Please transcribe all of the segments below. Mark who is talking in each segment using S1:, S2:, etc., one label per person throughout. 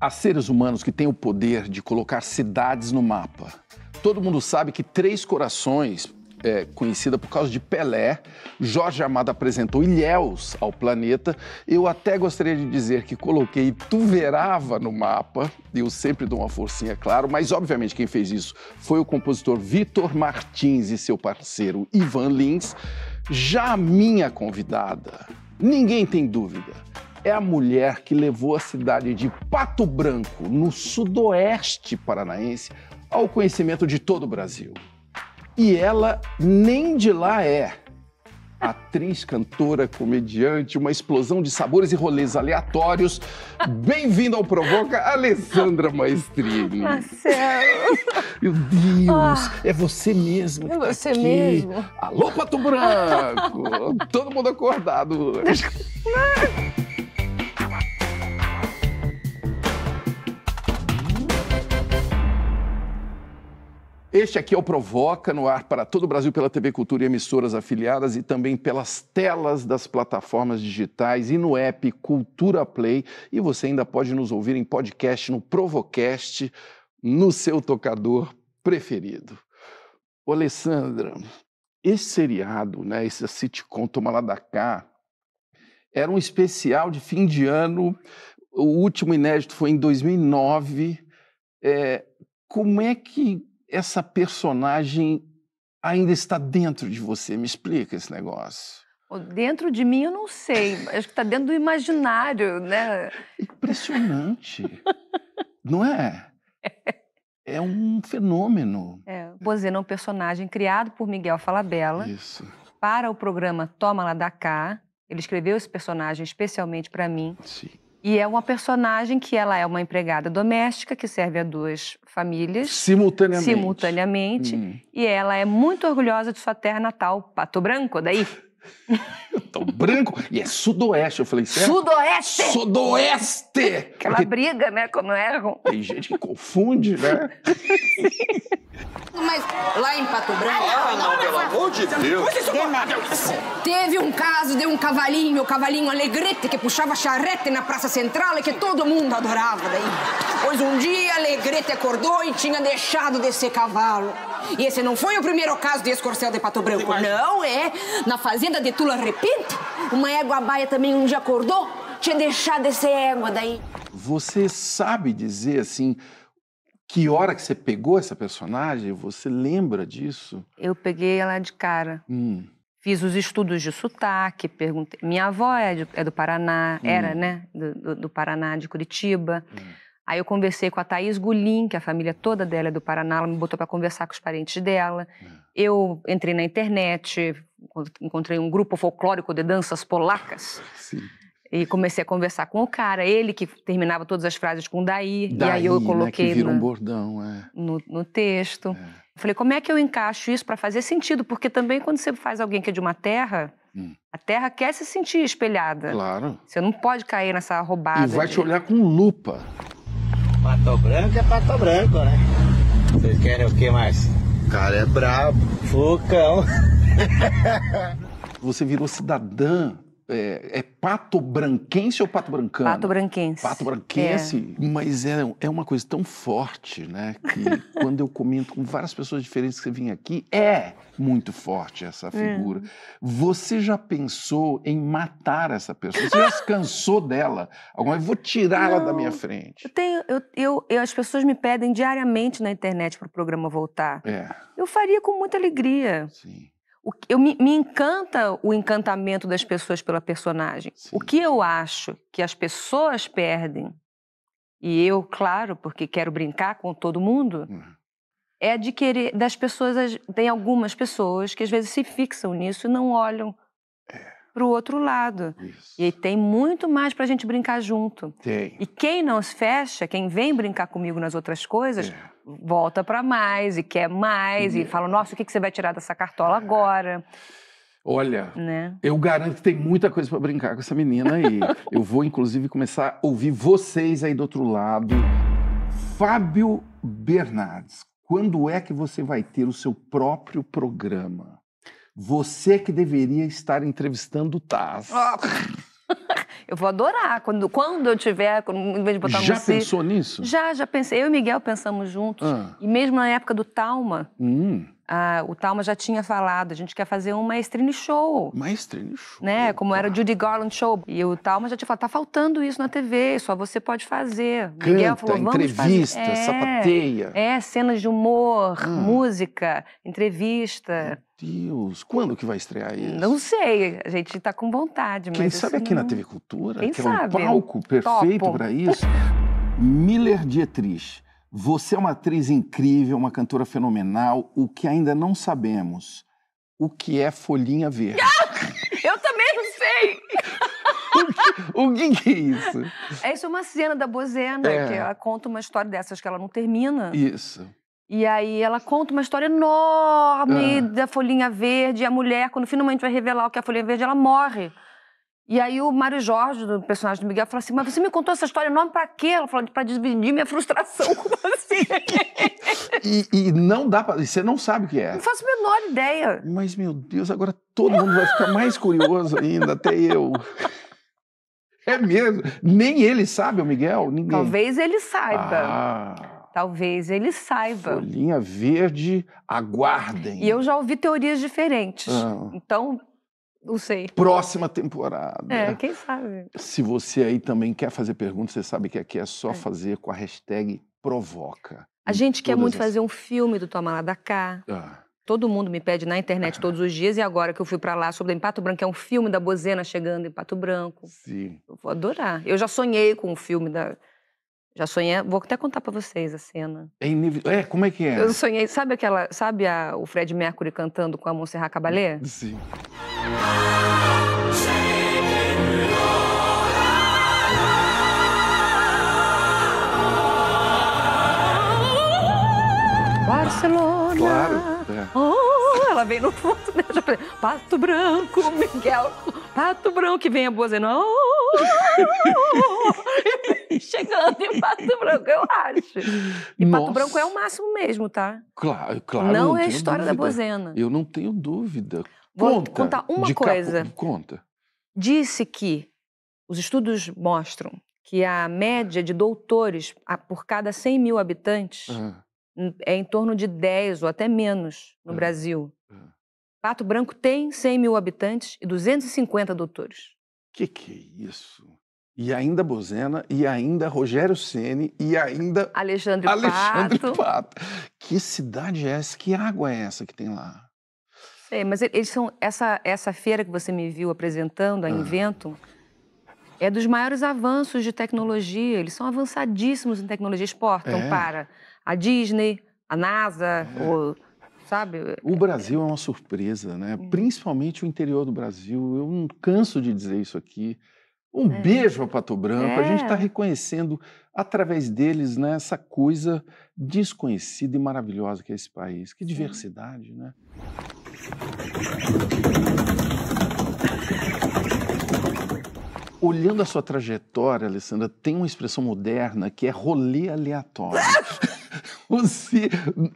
S1: Há seres humanos que têm o poder de colocar cidades no mapa. Todo mundo sabe que Três Corações, é, conhecida por causa de Pelé, Jorge Amado apresentou Ilhéus ao planeta. Eu até gostaria de dizer que coloquei Tuverava no mapa, eu sempre dou uma forcinha, claro, mas obviamente quem fez isso foi o compositor Vitor Martins e seu parceiro Ivan Lins. Já a minha convidada, ninguém tem dúvida, é a mulher que levou a cidade de Pato Branco, no sudoeste paranaense, ao conhecimento de todo o Brasil. E ela nem de lá é. Atriz, cantora, comediante, uma explosão de sabores e rolês aleatórios. Bem-vinda ao Provoca, Alessandra Maestrini.
S2: Marcelo! Ah, Meu Deus, ah, é
S1: você mesmo. É tá você mesmo. Alô, Pato Branco! todo mundo acordado hoje. Este aqui é o Provoca no ar para todo o Brasil pela TV Cultura e emissoras afiliadas e também pelas telas das plataformas digitais e no app Cultura Play. E você ainda pode nos ouvir em podcast no Provocast, no seu tocador preferido. Ô, Alessandra, esse seriado, né, esse sitcom Toma Lá da Cá, era um especial de fim de ano. O último inédito foi em 2009. É, como é que essa personagem ainda está dentro de você? Me explica esse negócio.
S2: Dentro de mim eu não sei, acho que está dentro do imaginário, né?
S1: Impressionante, não é? É um fenômeno.
S2: É, Bozena é um personagem criado por Miguel Falabella Isso. para o programa Toma Lá da Cá. Ele escreveu esse personagem especialmente para mim. Sim. E é uma personagem que ela é uma empregada doméstica que serve a duas famílias simultaneamente. Simultaneamente. Hum. E ela é muito orgulhosa de sua terra natal, Pato Branco, daí
S1: tô então, branco e é sudoeste. Eu falei, certo? É sudoeste! Sudoeste!
S2: Aquela Porque... briga, né? Quando erram. Tem gente que confunde, né? Mas lá em Pato Branco. Ah, não, não pelo amor de Deus! Teve um caso de um cavalinho, o cavalinho Alegrete, que puxava charrete na Praça Central e que todo mundo adorava daí. Pois um dia Alegrete acordou e tinha deixado de ser cavalo. E esse não foi o primeiro caso de escorcel de pato branco. Não é. Na fazenda de Tula Repente, uma égua baia também um dia acordou, tinha deixado essa égua daí. Você
S1: sabe dizer assim. Que hora que você pegou essa personagem? Você lembra disso?
S2: Eu peguei ela de cara. Hum. Fiz os estudos de sotaque, perguntei. Minha avó é, de, é do Paraná, hum. era, né? Do, do, do, Paraná, de Curitiba. Hum. Aí eu conversei com a Thaís Gulim, que é a família toda dela é do Paraná, ela me botou para conversar com os parentes dela. É. Eu entrei na internet, encontrei um grupo folclórico de danças polacas. Sim. E comecei a conversar com o cara, ele que terminava todas as frases com daí. daí e aí eu coloquei. Né, que vira um
S1: bordão, é.
S2: no, no texto. É. Falei, como é que eu encaixo isso para fazer sentido? Porque também quando você faz alguém que é de uma terra, hum. a terra quer se sentir espelhada. Claro. Você não pode cair nessa roubada. E vai de... te olhar
S1: com lupa.
S2: Pato Branco é Pato Branco, né? Vocês querem o que mais? O cara é brabo. Focão.
S1: Você virou cidadã é, é, pato branquense ou pato brancano? Pato
S2: branquense. Pato branquense, é.
S1: mas é, é uma coisa tão forte, né? Que quando eu comento com várias pessoas diferentes que vêm aqui, é muito forte essa é. figura. É. Você já pensou em matar essa pessoa? Você já se cansou dela? Alguma vez vou tirá-la da minha frente.
S2: Eu tenho, eu, eu, eu, as pessoas me pedem diariamente na internet para o programa voltar. É. Eu faria com muita alegria. Sim eu me, me, encanta o encantamento das pessoas pela personagem. Sim. O que eu acho que as pessoas perdem, e eu, claro, porque quero brincar com todo mundo, uhum. é adquirir das pessoas, tem algumas pessoas que às vezes se fixam nisso e não olham para o outro lado. Isso. E tem muito mais para a gente brincar junto. Tem. E quem não se fecha, quem vem brincar comigo nas outras coisas, é. volta para mais e quer mais é. e fala: nossa, o que você vai tirar dessa cartola é. agora? Olha, né?
S1: eu garanto que tem muita coisa para brincar com essa menina aí. eu vou, inclusive, começar a ouvir vocês aí do outro lado. Fábio Bernardes, quando é que você vai ter o seu próprio programa? Você que deveria estar entrevistando o Taz.
S2: Ah. Eu vou adorar. Quando, quando eu tiver, em vez de botar Já pensou nisso? Já, já pensei. Eu e Miguel pensamos juntos. Ah. E mesmo na época do Talma, hum. o Talma já tinha falado, a gente quer fazer um Maestrine Show. Maestrine Show. Né? Como era o Judy Garland Show. E o Talma já tinha falado, tá faltando isso na TV, só você pode fazer. Canta, Miguel falou, vamos entrevista, fazer. É, sapateia. É, cenas de humor, ah. música, entrevista. É. Deus, quando que vai estrear isso? Não sei, a gente está com vontade. Quem sabe assim, aqui não... na TV
S1: Cultura, Quem que sabe? é um palco perfeito para isso. Miller Dietrich, você é uma atriz incrível, uma cantora fenomenal. O que ainda não sabemos, o que é folhinha verde?
S2: Ah, eu também não sei!
S1: o que, o que, é isso?
S2: Essa é uma cena da Bozena, é. que ela conta uma história dessas que ela não termina. Isso. E aí ela conta uma história enorme ah. da folhinha verde. E a mulher, quando finalmente vai revelar o que é a folhinha verde, ela morre. E aí o Mário Jorge, do personagem do Miguel, fala assim: Mas você me contou essa história enorme pra quê? Ela falou, pra dividir minha frustração. com você
S1: e, e, não dá pra. Você não sabe o que é. Não faço a menor ideia. Mas, meu Deus, agora todo mundo vai ficar mais curioso ainda, até eu. É mesmo. Nem ele sabe, o Miguel? Ninguém. Talvez
S2: ele saiba. Ah. Talvez ele saiba.
S1: Folhinha verde, aguardem.
S2: E eu já ouvi teorias diferentes. Ah. Então, não sei.
S1: Próxima temporada. É,
S2: quem sabe.
S1: Se você aí também quer fazer perguntas, você sabe que aqui é só é. fazer com a hashtag provoca. A gente
S2: quer muito as... fazer um filme do Toma Lá da Cá. Ah. Todo mundo me pede na internet ah. todos os dias, e agora que eu fui para lá sobre o Pato Branco, é um filme da Bozena chegando em Pato Branco.
S1: Sim. Eu
S2: vou adorar. Eu já sonhei com um filme da, já sonhei, vou até contar para vocês a cena.
S1: É, iniv... é, como é que é? Eu
S2: sonhei, sabe aquela, sabe a, o Fred Mercury cantando com a Monserrat Caballé? Sim. Barcelona. Claro. É. Oh, ela vem no fundo, né? já falei, Pato Branco, Miguel, Pato Branco, que vem a boa dizendo. Oh, oh, oh. chegando em Pato Branco, eu acho. E Nossa. Pato Branco é o máximo mesmo, tá? Claro, claro. Não, não é a história dúvida. da bozena.
S1: Eu não tenho dúvida. Vou conta, contar uma coisa. Capo, conta.
S2: Disse que os estudos mostram que a média de doutores por cada 100 mil habitantes ah. é em torno de 10 ou até menos no ah. Brasil. Ah. Pato Branco tem 100 mil habitantes e 250 doutores.
S1: Que que é isso? e ainda Bozena, e ainda Rogério Ceni e ainda
S2: Alexandre, Alexandre Pato. Pato.
S1: Que cidade é essa? Que água é essa que tem lá?
S2: É, mas eles são essa essa feira que você me viu apresentando, a ah. Invento, é dos maiores avanços de tecnologia. Eles são avançadíssimos em tecnologia. Exportam é. para a Disney, a NASA, é. o, sabe?
S1: O Brasil é uma surpresa, né? Hum. Principalmente o interior do Brasil. Eu não canso de dizer isso aqui. Um é. beijo a Pato Branco. É. A gente está é. reconhecendo através deles né, essa coisa desconhecida e maravilhosa que é esse país. Que diversidade, né? Olhando a sua trajetória, Alessandra, tem uma expressão moderna que é rolê aleatório. Você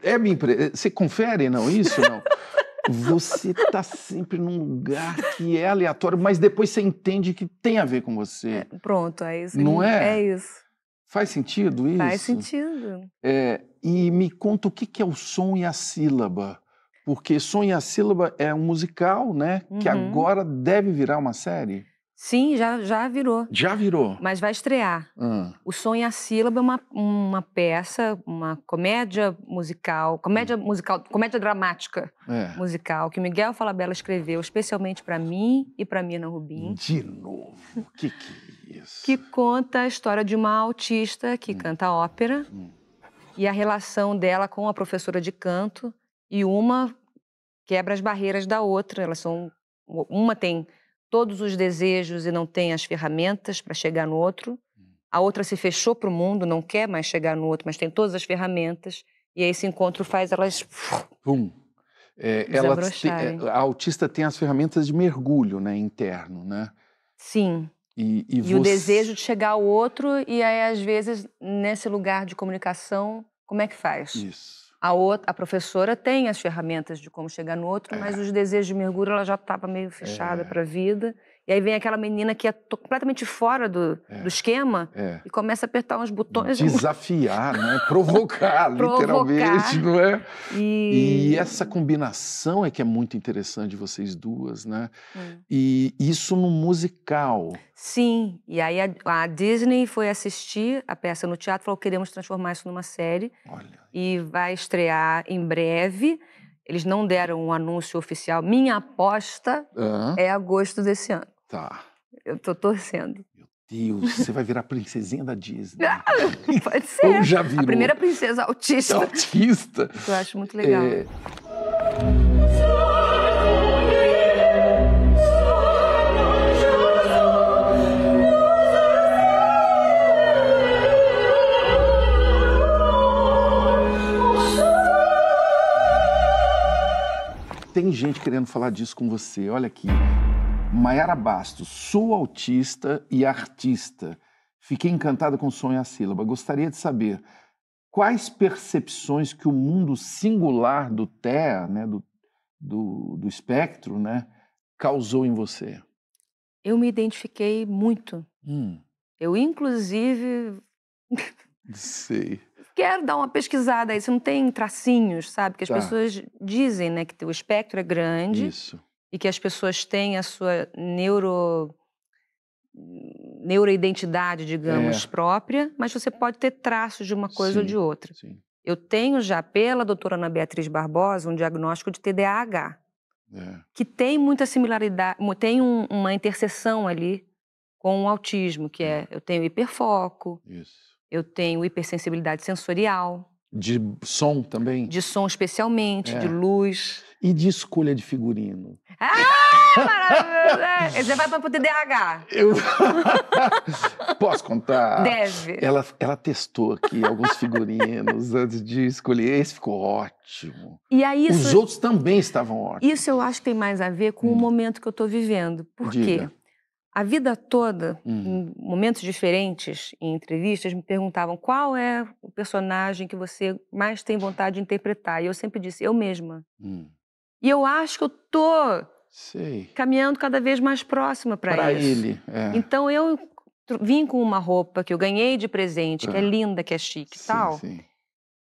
S1: é minha impre... Você confere não isso não? você está sempre num lugar que é aleatório, mas depois você entende que tem a ver com você. É,
S2: pronto, é isso. Não é?
S1: É isso. Faz sentido isso? Faz
S2: sentido.
S1: É, e me conta o que, que é o som e a sílaba. Porque som e a sílaba é um musical, né? Uhum. Que agora deve virar uma série.
S2: Sim, já, já virou. Já virou. Mas vai estrear. Ah. O Sonho a Sílaba é uma, uma peça, uma comédia musical, comédia hum. musical, comédia dramática é. musical, que Miguel Falabella escreveu especialmente para mim e para Mina Rubim.
S1: De novo, que que
S2: é isso? que conta a história de uma autista que hum. canta ópera hum. e a relação dela com a professora de canto e uma quebra as barreiras da outra. Elas são... Uma tem todos os desejos e não tem as ferramentas para chegar no outro. A outra se fechou para o mundo, não quer mais chegar no outro, mas tem todas as ferramentas. E aí esse encontro faz elas. Pum.
S1: É, ela te, é, a autista tem as ferramentas de mergulho né, interno, né? Sim. E, e, e você... o desejo
S2: de chegar ao outro, e aí, às vezes, nesse lugar de comunicação, como é que faz? Isso. A, outra, a professora tem as ferramentas de como chegar no outro, é. mas os desejos de mergulho ela já estava meio fechada é. para a vida. E aí vem aquela menina que é completamente fora do, é, do esquema é. e começa a apertar uns botões.
S1: Desafiar, né? Provocar, literalmente, não é? E... e... essa combinação é que é muito interessante vocês duas, né? Hum. E isso no musical.
S2: Sim, e aí a, a, Disney foi assistir a peça no teatro, falou queremos transformar isso numa série. Olha. E vai estrear em breve. Eles não deram um anúncio oficial. Minha aposta uhum. é agosto desse ano. Tá. Eu tô torcendo. Meu
S1: Deus, você vai virar princesinha da Disney.
S2: pode ser. Eu já vi A primeira princesa autista.
S1: Autista. Eu acho muito legal. É... Tem gente querendo falar disso com você. Olha aqui. Maiara Bastos, sou autista e artista. Fiquei encantada com o sonho e a sílaba. Gostaria de saber quais percepções que o mundo singular do TEA, né, do, do, do espectro, né, causou em você.
S2: Eu me identifiquei muito. Hum. Eu, inclusive.
S1: Sei.
S2: Quero dar uma pesquisada aí. Você não tem tracinhos, sabe? Que as tá. pessoas dizem né, que o espectro é grande. Isso e que as pessoas têm a sua neuro neuroidentidade, digamos, é. própria, mas você pode ter traços de uma coisa sim, ou de outra. Sim. Eu tenho já, pela doutora Ana Beatriz Barbosa, um diagnóstico de TDAH, é. que tem muita similaridade, tem um, uma interseção ali com o autismo, que é, eu tenho hiperfoco, Isso. eu tenho hipersensibilidade sensorial, de som também? De som, especialmente, é. de luz. E de escolha de figurino. Ah, maravilhoso! Você vai para o TDAH. Eu...
S1: Posso contar? Deve. Ela, ela testou aqui alguns figurinos antes de escolher. Esse ficou ótimo.
S2: E aí, Os outros
S1: também estavam ótimos.
S2: Isso eu acho que tem mais a ver com hum. o momento que eu estou vivendo. Por Diga. quê? A vida toda, uhum. em momentos diferentes, em entrevistas, me perguntavam qual é o personagem que você mais tem vontade de interpretar. E eu sempre disse, eu mesma. Uhum. E eu acho que eu tô Sei. caminhando cada vez mais próxima para isso. ele. É. Então eu vim com uma roupa que eu ganhei de presente, que é ah. linda, que é chique e tal. Sim.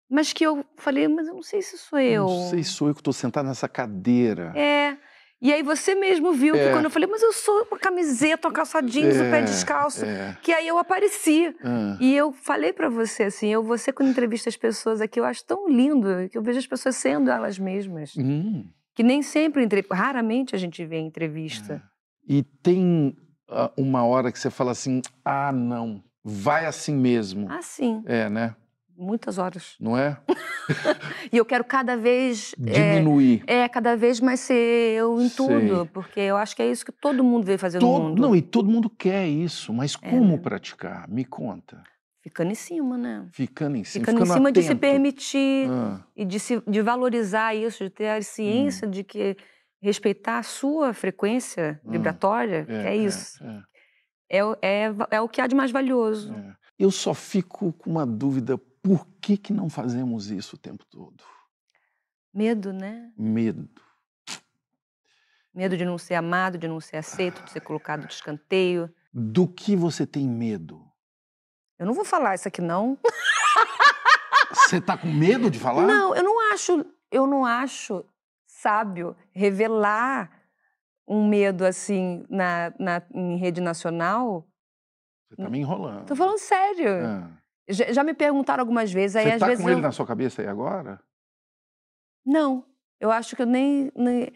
S2: Mas que eu falei, mas eu não sei se sou eu. eu não sei
S1: se sou eu que estou sentado nessa cadeira.
S2: É. E aí você mesmo viu é. que quando eu falei, mas eu sou uma camiseta, uma calça jeans, é. o pé descalço, é. que aí eu apareci. Ah. E eu falei para você assim, eu você quando entrevista as pessoas aqui, eu acho tão lindo que eu vejo as pessoas sendo elas mesmas. Hum. Que nem sempre, raramente a gente vê em entrevista.
S1: É. E tem ah, uma hora que você fala assim, ah não, vai assim mesmo. Assim. É, né?
S2: Muitas horas.
S1: Não é?
S2: e eu quero cada vez. É, Diminuir. É, é, cada vez mais ser eu em tudo, Sei. porque eu acho que é isso que todo mundo veio fazer todo, no mundo. Não,
S1: e todo mundo quer isso, mas é, como é, praticar? Me conta.
S2: Ficando em cima, né?
S1: Ficando em cima. Ficando, ficando em cima atento. de se
S2: permitir ah. e de, se, de valorizar isso, de ter a hum. ciência hum. de que respeitar a sua frequência hum. vibratória, é, é, é isso. É, é. é, o que há de mais valioso.
S1: Eu só fico com uma dúvida por que, que não fazemos isso o tempo todo?
S2: Medo, né? Medo. Medo de não ser amado, de não ser aceito, de ser colocado de escanteio.
S1: Do que você tem medo?
S2: Eu não vou falar isso aqui, não.
S1: Você tá com medo de falar? Não, eu
S2: não acho, eu não acho sábio revelar um medo assim na, na em rede nacional.
S1: Você tá me enrolando. Tô
S2: falando sério. Ah. Já, já me perguntaram algumas vezes. Aí, Você está com vezes, ele eu... na
S1: sua cabeça aí agora?
S2: Não. Eu acho que eu nem, nem.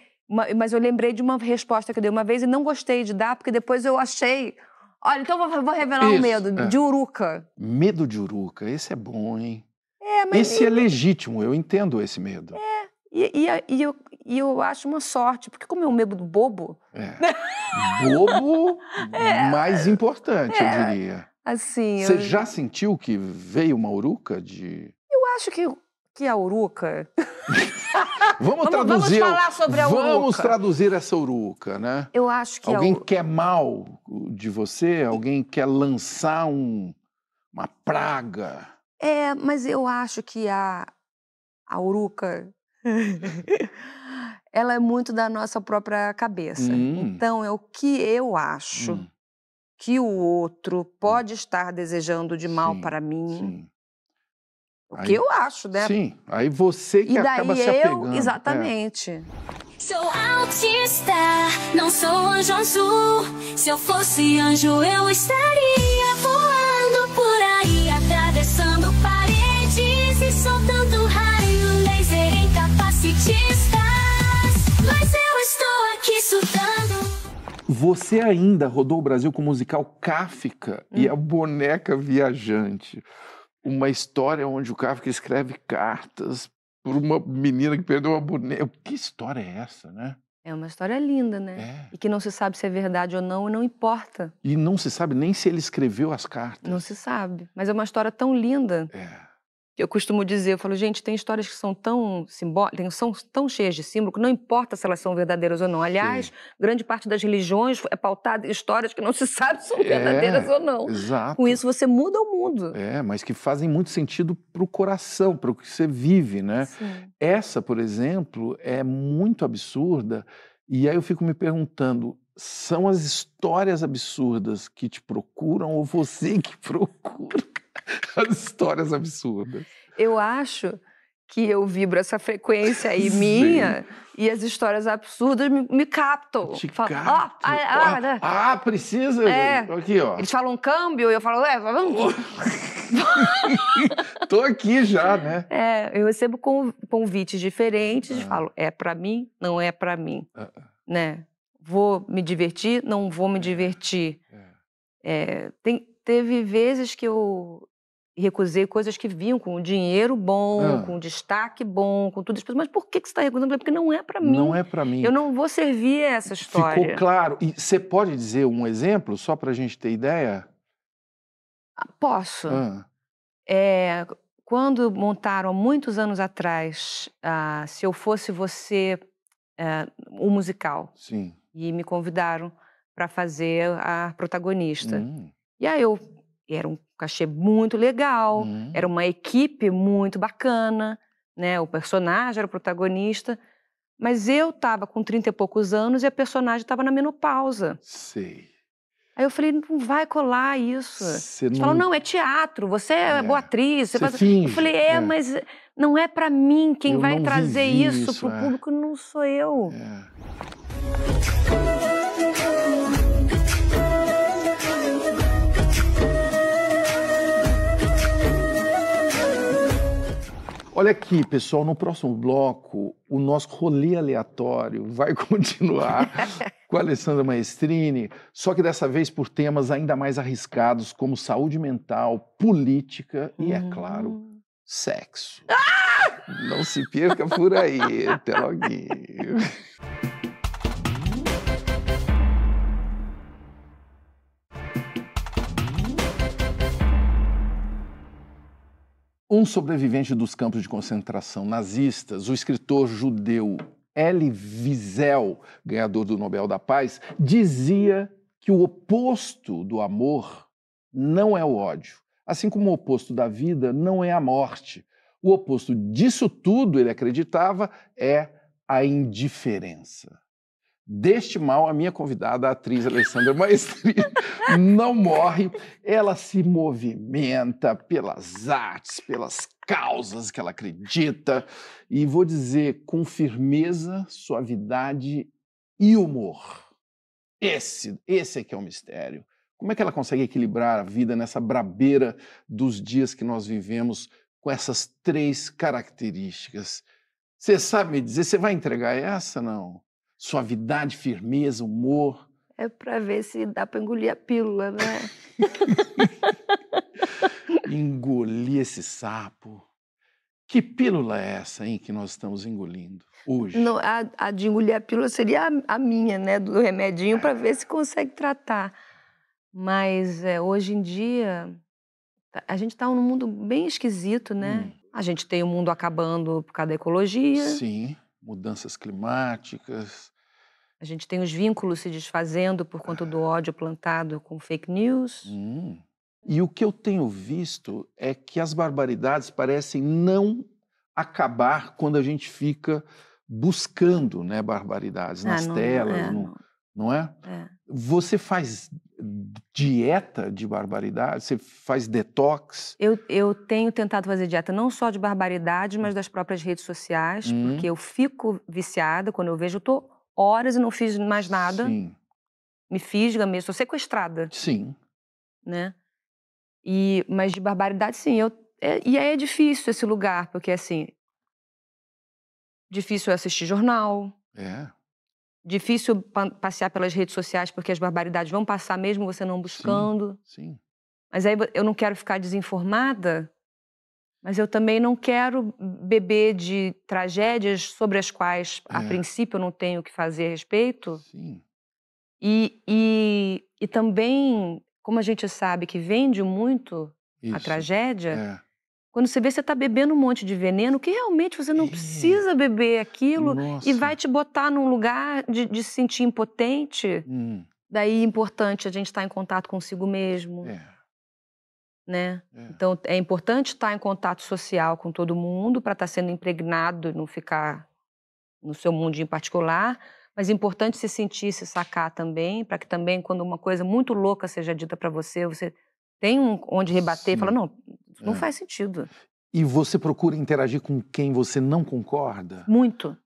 S2: Mas eu lembrei de uma resposta que eu dei uma vez e não gostei de dar, porque depois eu achei Olha, então vou, vou revelar o um medo, é. de
S1: uruca. Medo de uruca, esse é bom, hein?
S2: É, mas esse e... é
S1: legítimo, eu entendo esse medo. É,
S2: e, e, e, eu, e eu acho uma sorte, porque como é o medo do bobo... É. bobo, é. mais
S1: importante, eu é. diria.
S2: Assim, Você eu... já
S1: sentiu que veio uma uruca de.
S2: Eu acho que, que a uruca. vamos, vamos traduzir. Vamos falar sobre a uruca. Vamos traduzir
S1: essa uruca, né? Eu acho que. Alguém a... quer mal de você, alguém quer lançar um, uma praga.
S2: É, mas eu acho que a, a uruca. ela é muito da nossa própria cabeça. Hum. Então, é o que eu acho. Hum que o outro hum. pode estar desejando de mal sim, para mim. Sim. O aí, que eu acho, né? Sim,
S1: aí você que e daí acaba eu, apegando. É. Exatamente.
S2: É. Sou autista, não sou anjo azul. Se eu fosse anjo, eu estaria voando por aí, atravessando paredes e soltando raio laser capacitistas. Mas eu estou aqui estudando.
S1: Você ainda rodou o Brasil com o musical Kafka hum. e a boneca viajante. Uma história onde o Kafka escreve cartas por uma menina que perdeu uma boneca. Que história é essa, né?
S2: É uma história linda, né? É. E que não se sabe se é verdade ou não, não importa.
S1: E não se sabe nem se ele escreveu as cartas.
S2: Não se sabe. Mas é uma história tão linda. É eu costumo dizer, eu falo, gente, tem histórias que são tão simbólicas, são tão cheias de símbolo que não importa se elas são verdadeiras ou não. Aliás, Sim. grande parte das religiões é pautada em histórias que não se sabe se são é, verdadeiras é, ou não. Exato. Com isso você muda o mundo.
S1: É, mas que fazem muito sentido para o coração, para o que você vive, né? Sim. Essa, por exemplo, é muito absurda. E aí eu fico me perguntando, são as histórias absurdas que te procuram ou você que procura? as histórias absurdas.
S2: Eu acho que eu vibro essa frequência aí Sim. minha e as histórias absurdas me, me captam. Te falo, capto. Oh, ah, ah,
S1: ah, ah, precisa?
S2: É. Aqui, ó. Eles falam câmbio e eu falo, é, vamos... Tô aqui já, né? É, eu recebo convites diferentes ah. e falo, é para mim, não é para mim, ah, ah. né? Vou me divertir, não vou me é, é. divertir. É. É, tem, teve vezes que eu recusei coisas que vinham com dinheiro bom, ah. com destaque bom, com tudo isso. Mas por que, que você está recusando? Porque não é para mim. Não é para mim. Eu não vou servir a essa história. Ficou
S1: claro. E você pode dizer um exemplo, só para a gente ter ideia?
S2: Ah, posso. Ah. É, quando montaram, há muitos anos atrás, ah, Se Eu Fosse Você, é, o musical. Sim. E me convidaram para fazer a protagonista. Hum. E aí eu era um cachê muito legal, uhum. era hum. uma equipe muito bacana, né? O personagem era o protagonista, mas eu estava com 30 e poucos anos e a personagem estava na menopausa. Sei. Aí eu falei, não vai colar isso. Você não... Eles não, é teatro, você é, é boa atriz. Você faz... Finge. Eu falei, é, é, mas não é para mim. Quem eu vai trazer isso, isso pro é. público não sou eu. É.
S1: Olha aqui, pessoal, no próximo bloco, o nosso rolê aleatório vai continuar com a Alessandra Maestrini, só que dessa vez por temas ainda mais arriscados, como saúde mental, política e, é hum. claro, sexo. Ah! Não se perca por aí. Até logo. Um sobrevivente dos campos de concentração nazistas, o escritor judeu Elie Wiesel, ganhador do Nobel da Paz, dizia que o oposto do amor não é o ódio, assim como o oposto da vida não é a morte. O oposto disso tudo, ele acreditava, é a indiferença. Deste mal, a minha convidada, a atriz Alessandra Maestri, não morre. Ela se movimenta pelas artes, pelas causas que ela acredita. E vou dizer com firmeza, suavidade e humor. Esse, esse é que é o mistério. Como é que ela consegue equilibrar a vida nessa brabeira dos dias que nós vivemos com essas três características? Você sabe me dizer, você vai entregar essa não? suavidade, firmeza, humor.
S2: É para ver se dá para engolir a pílula, né?
S1: engolir esse sapo. Que pílula é essa, hein, que nós estamos engolindo hoje?
S2: Não, a, a de engolir a pílula seria a, a minha, né, do remedinho, é. para ver se consegue tratar. Mas é, hoje em dia, a gente está num mundo bem esquisito, né? Hum. A gente tem o mundo acabando por causa da ecologia.
S1: Sim mudanças climáticas.
S2: A gente tem os vínculos se desfazendo por conta do ah. ódio plantado com fake news.
S1: Hum. E o que eu tenho visto é que as barbaridades parecem não acabar quando a gente fica buscando né, barbaridades ah, nas não, telas, é, no, não, é? é? Você faz dieta de barbaridade? Você faz detox?
S2: Eu, eu tenho tentado fazer dieta não só de barbaridade, mas das próprias redes sociais, hum. porque eu fico viciada quando eu vejo, eu tô horas e não fiz mais nada. Sim. Me fisga mesmo, sou sequestrada. Sim. Né? E, mas de barbaridade, sim. Eu, é, e aí é difícil esse lugar, porque assim. Difícil assistir jornal. É. Difícil passear pelas redes sociais porque as barbaridades vão passar mesmo você não buscando. Sim. sim. Mas aí eu não quero ficar desinformada, mas eu também não quero beber de tragédias sobre as quais, é. a princípio, eu não tenho o que fazer a respeito. Sim. E, e, e também, como a gente sabe que vende muito Isso. a tragédia, é quando você vê, você está bebendo um monte de veneno que realmente você não é. precisa beber aquilo Nossa. e vai te botar num lugar de, de se sentir impotente. Hum. Daí é importante a gente estar tá em contato consigo mesmo. É. Né? É. Então é importante estar tá em contato social com todo mundo para estar tá sendo impregnado, não ficar no seu mundinho particular, mas é importante se sentir, se sacar também, para que também quando uma coisa muito louca seja dita para você, você tem um, onde rebater e falar, não, não é. faz sentido.
S1: E você procura interagir com quem você não concorda?
S2: Muito.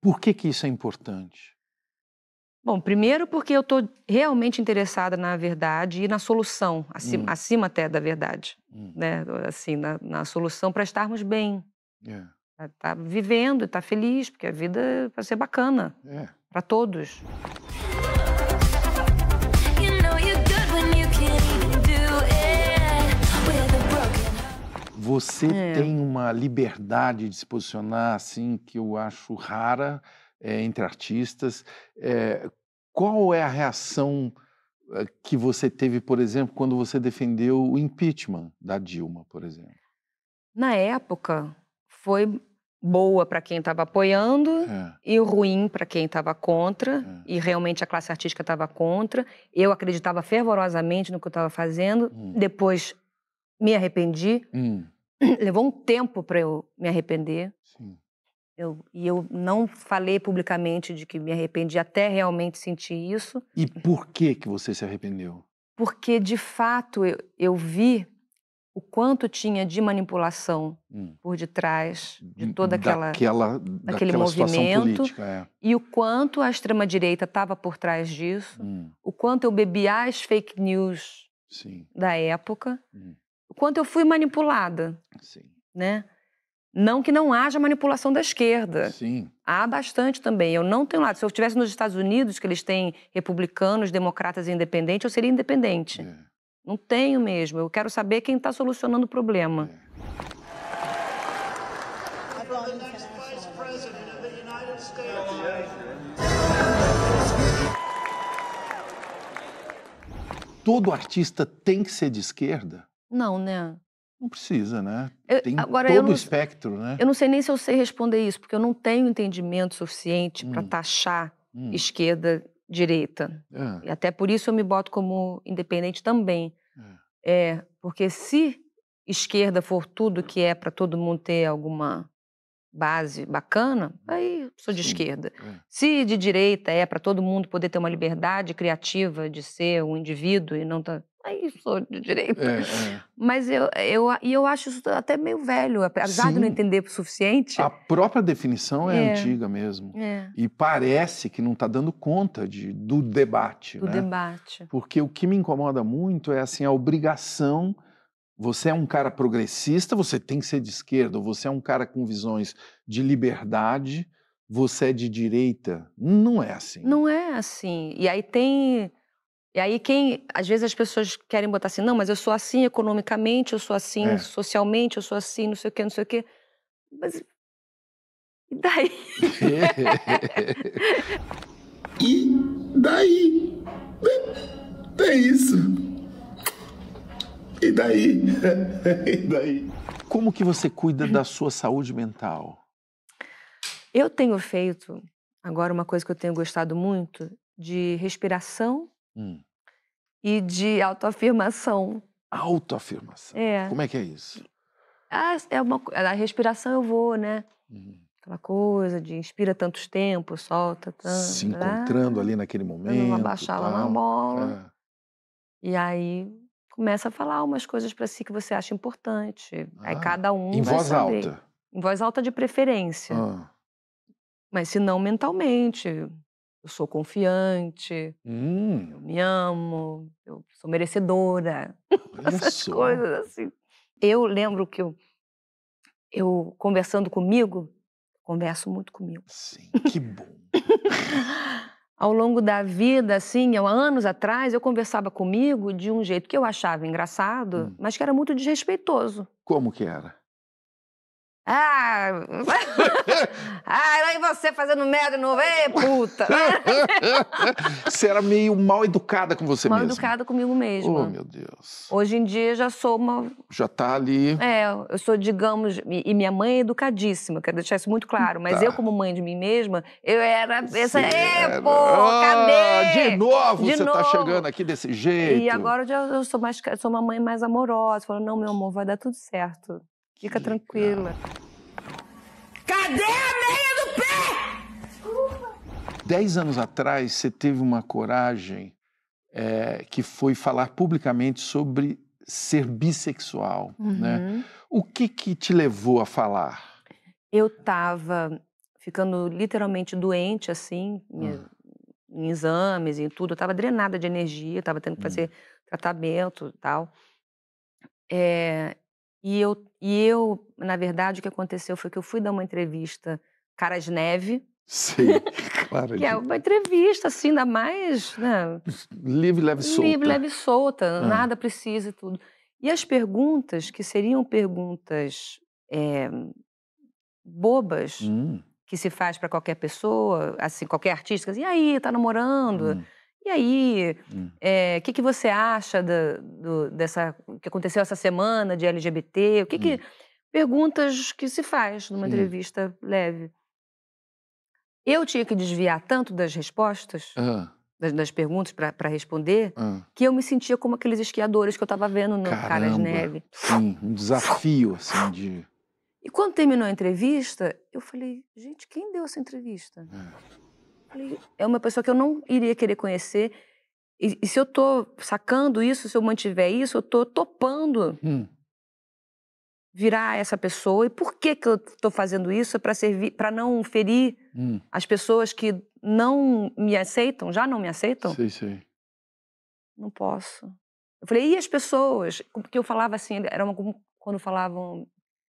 S2: Por que,
S1: que isso é importante?
S2: Bom, primeiro porque eu estou realmente interessada na verdade e na solução, acima, hum. acima até da verdade, hum. né? Assim, na, na solução para estarmos bem. É. Tá, tá, vivendo e tá feliz, porque a vida vai é ser bacana é. para todos. Você
S1: é. tem uma liberdade de se posicionar assim que eu acho rara é, entre artistas. É, qual é a reação eh, que você teve, por exemplo, quando você defendeu o impeachment da Dilma, por exemplo?
S2: Na época, foi boa para quem estava apoiando é. e ruim para quem estava contra, é. e realmente a classe artística estava contra. Eu acreditava fervorosamente no que eu estava fazendo, hum. depois me arrependi, hum. levou um tempo para eu me arrepender. Sim. Eu, e eu não falei publicamente de que me arrependi até realmente sentir isso.
S1: E por que que você se arrependeu?
S2: Porque de fato eu, eu vi o quanto tinha de manipulação hum. por detrás de hum, toda aquela daquela, daquele daquela movimento política, é. e o quanto a extrema direita estava por trás disso, hum. o quanto eu bebia as fake news Sim. da época, hum. o quanto eu fui manipulada Sim. Né? Não que não haja manipulação da esquerda. Sim. Há bastante também. Eu não tenho lado. Se eu estivesse nos Estados Unidos, que eles têm republicanos, democratas e independentes, eu seria independente. É. Não tenho mesmo. Eu quero saber quem está solucionando o problema. É.
S1: Todo artista tem que ser de esquerda?
S2: Não, né?
S1: Não precisa, né?
S2: Tem agora, todo não, o
S1: espectro, né? Eu não
S2: sei nem se eu sei responder isso, porque eu não tenho entendimento suficiente hum. para taxar hum. esquerda, direita. É. E até por isso eu me boto como independente também. É, é porque se esquerda for tudo que é para todo mundo ter alguma base bacana, hum. aí sou de Sim. esquerda. É. Se de direita é para todo mundo poder ter uma liberdade criativa de ser um indivíduo e não tá aí sou de direita. É, é. Mas eu, eu, e eu acho isso até meio velho, apesar Sim. de não entender o suficiente. A
S1: própria definição é, é. antiga mesmo. É. E parece que não está dando conta de, do debate. Do né?
S2: debate.
S1: Porque o que me incomoda muito é assim a obrigação. Você é um cara progressista, você tem que ser de esquerda, ou você é um cara com visões de liberdade, você é de direita. Não é assim.
S2: Não é assim. E aí tem e aí quem, às vezes as pessoas querem botar assim, não, mas eu sou assim economicamente, eu sou assim é. socialmente, eu sou assim, não sei o quê, não sei o quê. Mas e daí? e daí? É
S1: isso. E daí? e daí? Como que você cuida da sua saúde mental?
S2: Eu tenho feito agora uma coisa que eu tenho gostado muito de respiração hum e de autoafirmação.
S1: Autoafirmação? É. Como é que é isso?
S2: Ah, é uma, a respiração eu vou, né? Uhum. Aquela coisa de inspira tantos tempos, solta tanto. Se encontrando
S1: ali naquele momento. Dando uma baixada na bola.
S2: É. E aí começa a falar umas coisas para si que você acha importante. Ah, aí cada um. Em voz saber. alta. Em voz alta de preferência. Ah. Mas se não mentalmente, eu sou confiante, hum. eu me amo, eu sou merecedora. Essas coisas assim. Eu lembro que eu, eu conversando comigo, converso muito comigo. Sim, que bom. Ao longo da vida, assim, há anos atrás, eu conversava comigo de um jeito que eu achava engraçado, hum. mas que era muito desrespeitoso.
S1: Como que era?
S2: Ah, ah aí você fazendo merda de novo, ei, puta!
S1: você era meio mal educada com você mal mesma. Mal educada
S2: comigo mesma. Oh, meu Deus. Hoje em dia já sou uma.
S1: Já tá ali.
S2: É, eu sou, digamos, e minha mãe é educadíssima, quero deixar isso muito claro, mas tá. eu, como mãe de mim mesma, eu era essa. Ei, pô, ah,
S1: cadê? De novo de você tá novo. tá chegando aqui desse jeito. E agora
S2: eu, já, eu sou, mais, sou uma mãe mais amorosa, falando, não, meu amor, vai dar tudo certo. Fica tranquila. Cadê a meia do pé?
S1: Dez anos atrás, você teve uma coragem é, que foi falar publicamente sobre ser bissexual, né? uhum. né? O que que te levou a falar?
S2: Eu estava ficando literalmente doente, assim, uhum. Ah. em, em exames e tudo. Eu estava drenada de energia, estava tendo que hum. fazer uhum. tratamento e tal. É, e eu, e eu, na verdade, o que aconteceu foi que eu fui dar uma entrevista Caras Neve. Sim,
S1: claro. que é uma
S2: entrevista, assim, ainda mais. Né?
S1: Livre, leve solta. Livre, leve
S2: solta, ah. nada precisa e tudo. E as perguntas, que seriam perguntas é, bobas, hum. que se faz para qualquer pessoa, assim, qualquer artista, assim, e aí, tá namorando? Hum e aí, o hum. é, que, que você acha da, do, dessa que aconteceu essa semana de LGBT? O que, hum. que perguntas que se faz numa Sim. entrevista leve? Eu tinha que desviar tanto das respostas, das, das, perguntas para responder, que eu me sentia como aqueles esquiadores que eu estava vendo no Caramba. Cara de Neve.
S1: Sim, um desafio assim de.
S2: E quando terminou a entrevista, eu falei, gente, quem deu essa entrevista? é uma pessoa que eu não iria querer conhecer. E, e se eu tô sacando isso, se eu mantiver isso, eu tô topando hum. virar essa pessoa. E por que que eu tô fazendo isso? É para servir, para não ferir hum. as pessoas que não me aceitam, já não me aceitam? Sim, sim. Não posso. Eu falei, e as pessoas? Porque eu falava assim, era uma, quando falavam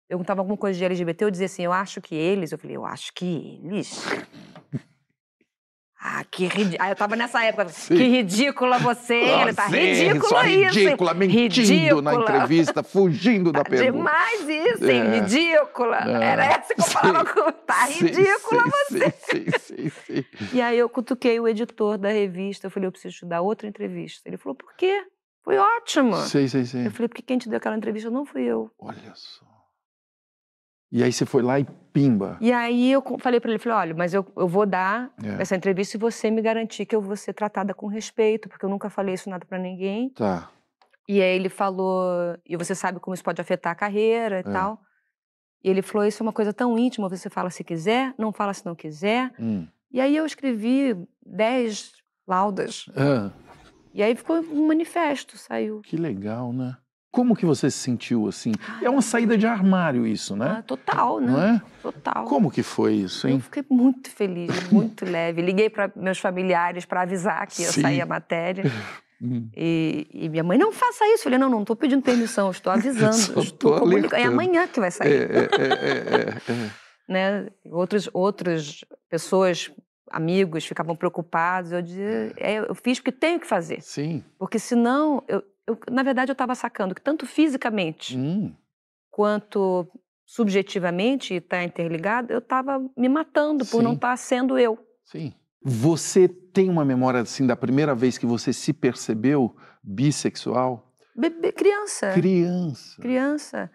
S2: perguntavam alguma coisa de LGBT, eu dizia assim, eu acho que eles. Eu falei, eu acho que eles. Ah, que ridículo. Ah, eu tava nessa época. Sim. Que ridícula você. Ah, Ele tá sim, ridícula isso. Ridícula, mentindo ridícula. na entrevista,
S1: fugindo tá da pergunta.
S2: Demais isso, hein? É. Ridícula. É. Era essa que eu falava tá sim. com. Tá ridícula você. Sim, sim, E aí eu cutuquei o editor da revista. Eu falei, eu preciso te dar outra entrevista. Ele falou, por quê? Foi ótima. Sim, sim, sim. Eu falei, porque quem te deu aquela entrevista não fui eu. Olha
S1: só. E aí você foi lá e pimba.
S2: E aí eu falei para ele, falei, olha, mas eu, eu vou dar é. essa entrevista e você me garantir que eu vou ser tratada com respeito, porque eu nunca falei isso nada para ninguém. Tá. E aí ele falou, e você sabe como isso pode afetar a carreira e é. tal. E ele falou, isso é uma coisa tão íntima, você fala se quiser, não fala se não quiser. Hum. E aí eu escrevi dez laudas. É. E aí ficou um manifesto, saiu.
S1: Que legal, né? Como que você se sentiu assim? É uma saída de armário isso, né? Ah, total, né? É? Total. Como que foi isso, hein? Eu
S2: fiquei muito feliz, muito leve. Liguei para meus familiares para avisar que ia Sim. sair a matéria. Hum. E, e, minha mãe, não faça isso. Eu falei, não, não estou pedindo permissão, estou avisando. Só estou comunicando. É amanhã que vai sair. É, é,
S1: é, é, é
S2: né? Outros, outras pessoas amigos ficavam preocupados. Eu dizia, é, eu fiz porque tenho que fazer. Sim. Porque senão eu, eu, na verdade, eu estava sacando que tanto fisicamente hum. quanto subjetivamente está interligado, eu estava me matando por Sim. não estar tá sendo eu. Sim.
S1: Você tem uma memória assim da primeira vez que você se percebeu bissexual?
S2: Bebê, criança. Criança. Criança.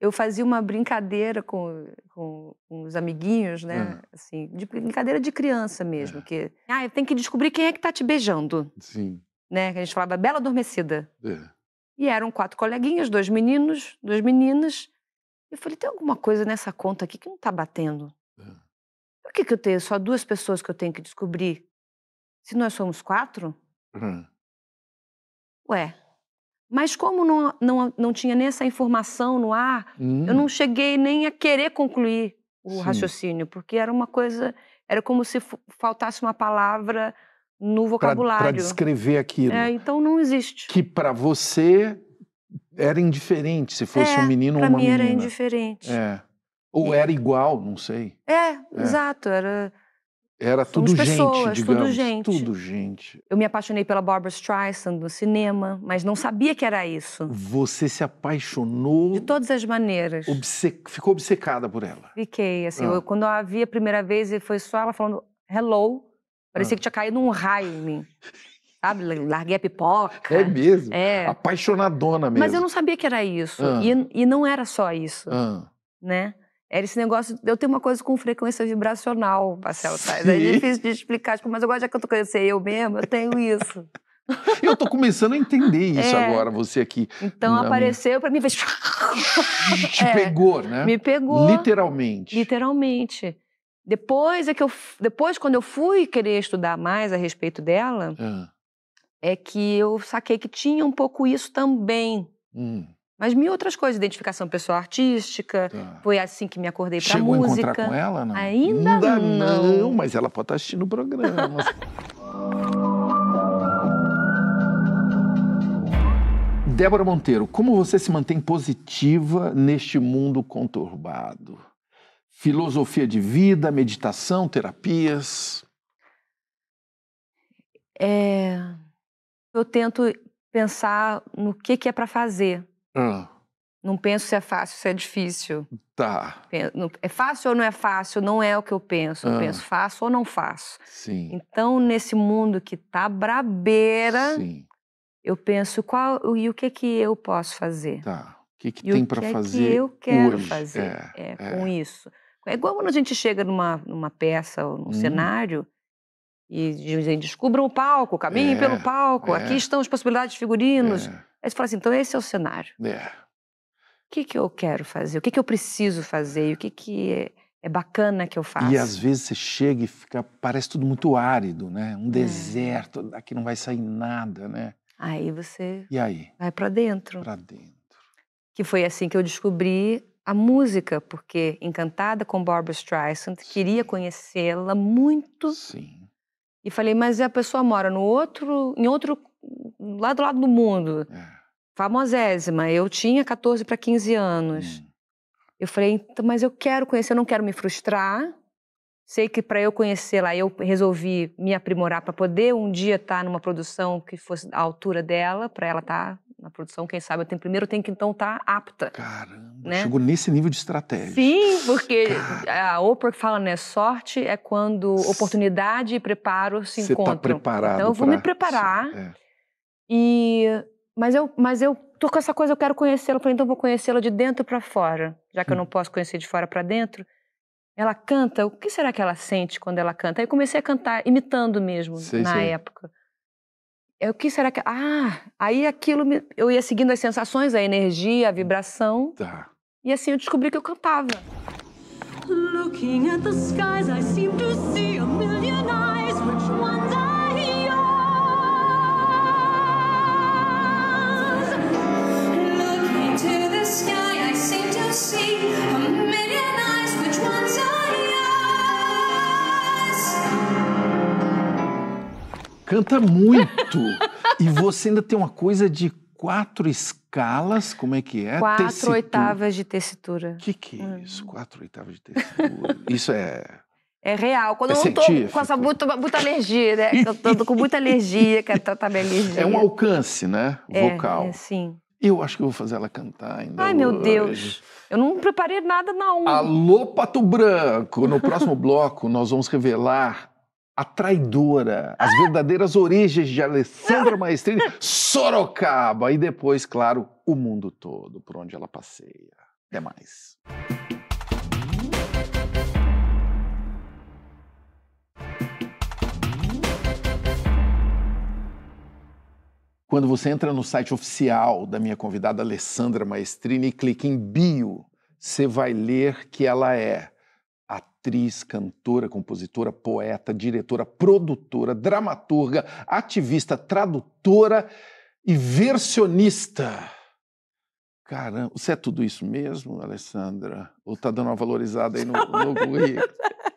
S2: Eu fazia uma brincadeira com, com, com os amiguinhos, né? É. Assim, de brincadeira de criança mesmo. É. Que, ah, tenho que descobrir quem é que está te beijando. Sim né? Que a gente falava Bela Adormecida. É. E eram quatro coleguinhas, dois meninos, duas meninas. E eu falei, tem alguma coisa nessa conta aqui que não está batendo. É. Por que, que eu tenho só duas pessoas que eu tenho que descobrir? Se nós somos quatro? Uhum. Ué, mas como não, não, não tinha nem essa informação no ar, eu não hum. cheguei nem a querer concluir o Sim. raciocínio, porque era uma coisa, era como se faltasse uma palavra no vocabulário. Para descrever aquilo. É, então não existe.
S1: Que para você era indiferente se fosse é, um menino ou uma mim menina. Era
S2: indiferente.
S1: É. Ou é. era igual, não sei.
S2: É, é. exato. Era.
S1: Era tudo gente, digamos. Tudo gente. tudo gente.
S2: Eu me apaixonei pela Barbara Streisand no cinema, mas não sabia que era isso.
S1: Você se apaixonou? De
S2: todas as maneiras.
S1: Obce... Ficou obcecada por ela?
S2: Fiquei, assim. Ah. Eu, quando eu a vi a primeira vez, e foi só ela falando hello, Parecia ah. que tinha caído um raio em mim. Sabe? Larguei a pipoca. É mesmo? É.
S1: Apaixonadona mesmo. Mas eu não
S2: sabia que era isso. Ah. E, e não era só isso. Ah. Né? Era esse negócio. Eu tenho uma coisa com frequência vibracional, Marcelo Tais. Tá? É difícil de explicar, tipo, mas agora já que eu tô eu mesma, eu tenho isso.
S1: Eu tô começando a entender isso é. agora, você aqui. Então apareceu
S2: para mim fez. Te é. pegou, né? Me pegou.
S1: Literalmente.
S2: Literalmente. Depois é que eu, depois quando eu fui querer estudar mais a respeito dela, é, é que eu saquei que tinha um pouco isso também. Hum. Mas mil outras coisas, identificação pessoal artística, tá. foi assim que me acordei para música. Chegou a encontrar com ela, não? Ainda Ainda não. não
S1: mas ela pode estar tá assistindo o programa. Débora Monteiro, como você se mantém positiva neste mundo conturbado? filosofia de vida, meditação, terapias?
S2: É, eu tento pensar no que, que é para fazer. Ah. Não penso se é fácil, se é difícil. Tá. É fácil ou não é fácil? Não é o que eu penso. Eu ah. penso faço ou não faço. Sim. Então, nesse mundo que tá brabeira, Sim. eu penso qual e o que que eu posso fazer. Tá. O que, que tem para é fazer? O que eu quero hoje? fazer é, é, é. com isso? É igual quando a gente chega numa, numa peça ou num hum. cenário e dizem, descubram o palco, caminhem é, pelo palco, é. aqui estão as possibilidades de figurinos. É. Aí você fala assim, então esse é o cenário. É. O que, que eu quero fazer? O que, que eu preciso fazer? E o que, que é, é bacana que eu faço? E às
S1: vezes você chega e fica, parece tudo muito árido, né? Um é. deserto, daqui não vai sair nada, né?
S2: Aí você e aí? vai para dentro. Para dentro. Que foi assim que eu descobri a música, porque encantada com Barbara Streisand, Sim. queria conhecê-la muito. Sim. E falei, mas a pessoa mora no outro, em outro lá do lado do mundo. É. Famosésima, eu tinha 14 para 15 anos. Hum. Eu falei, então, mas eu quero conhecer, eu não quero me frustrar. Sei que para eu conhecer lá, eu resolvi me aprimorar para poder um dia estar tá numa produção que fosse à altura dela, para ela estar tá na produção, quem sabe, eu tenho, primeiro tem que então estar tá apta. Caramba, né? chegou
S1: nesse nível de estratégia.
S2: Sim, porque Caramba. a Oprah fala, né, sorte é quando oportunidade e preparo se Cê tá encontram. Você tá preparado Então eu vou pra... me preparar é. e... Mas eu, mas eu tô com essa coisa, eu quero conhecê-la. Falei, então vou conhecê-la de dentro para fora, já que hum. eu não posso conhecer de fora para dentro. Ela canta, o que será que ela sente quando ela canta? Aí eu comecei a cantar, imitando mesmo, sei, na sei. época. É o que será que. Ah, aí aquilo. Me... Eu ia seguindo as sensações, a energia, a vibração. Tá. E assim eu descobri que eu cantava. Looking at the skies, I seem to see a million eyes. Which ones are yours? Looking to the sky, I seem to see.
S1: canta muito. e você ainda tem uma coisa de quatro escalas, como é que é? Quatro tessitura. oitavas
S2: de tessitura. O que, que é hum. isso? Quatro oitavas de tessitura. isso é. É real. Quando é eu não tô com essa muita, muita alergia, né? Eu tô com muita alergia, quero tratar tá minha alergia. É um
S1: alcance, né? É, Vocal. É, é, sim. Eu acho que eu vou fazer ela cantar ainda. Ai, hoje. meu Deus.
S2: Eu não preparei nada, não. Alô,
S1: Pato Branco! No próximo bloco, nós vamos revelar a traidora, as verdadeiras origens de Alessandra Maestrini, Sorocaba e depois, claro, o mundo todo por onde ela passeia. Até mais. Quando você entra no site oficial da minha convidada Alessandra Maestrini e clica em bio, você vai ler que ela é atriz, cantora, compositora, poeta, diretora, produtora, dramaturga, ativista, tradutora e versionista. Caramba, você é tudo isso mesmo, Alessandra? Ou tá dando uma valorizada aí no, no currículo?